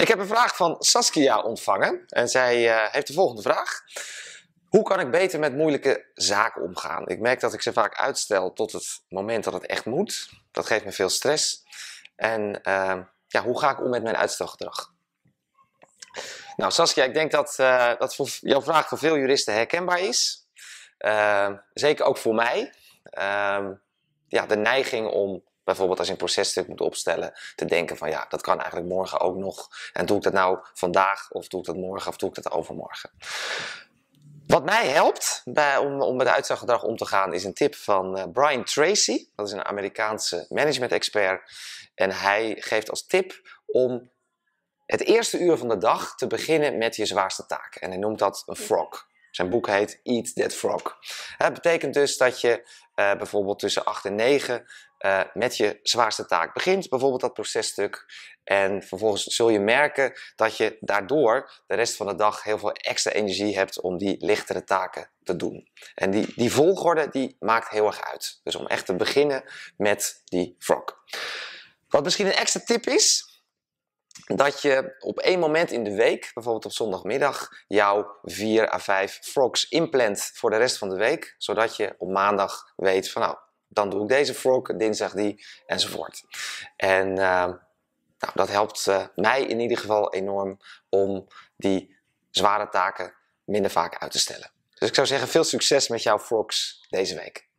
Ik heb een vraag van Saskia ontvangen en zij eh, heeft de volgende vraag. Hoe kan ik beter met moeilijke zaken omgaan? Ik merk dat ik ze vaak uitstel tot het moment dat het echt moet. Dat geeft me veel stress. En eh, ja, hoe ga ik om met mijn uitstelgedrag? Nou, Saskia, ik denk dat, eh, dat voor jouw vraag voor veel juristen herkenbaar is. zeker ook voor mij. Ehm, ja, de neiging om bijvoorbeeld als je een processtuk moet opstellen, te denken van ja, dat kan eigenlijk morgen ook nog. En doe ik dat nou vandaag of doe ik dat morgen of doe ik dat overmorgen? Wat mij helpt bij, om, om met uitstelgedrag om te gaan is een tip van eh, Brian Tracy. Dat is een Amerikaanse management-expert. En hij geeft als tip om het eerste uur van de dag te beginnen met je zwaarste taak. En hij noemt dat een frog. Zijn boek heet Eat That Frog. Dat betekent dus dat je eh, bijvoorbeeld tussen 8 en 9 eh, met je zwaarste taak begint, bijvoorbeeld dat processtuk. En vervolgens zul je merken dat je daardoor de rest van de dag heel veel extra energie hebt om die lichtere taken te doen. En die, die volgorde die maakt heel erg uit. Dus om echt te beginnen met die frog. Wat misschien een extra tip is, dat je op één moment in de week, bijvoorbeeld op zondagmiddag, jouw vier à vijf frogs inplant voor de rest van de week, zodat je op maandag weet van nou, dan doe ik deze frog, dinsdag die enzovoort. En eh, nou, dat helpt eh, mij in ieder geval enorm om die zware taken minder vaak uit te stellen. Dus ik zou zeggen, veel succes met jouw frogs deze week.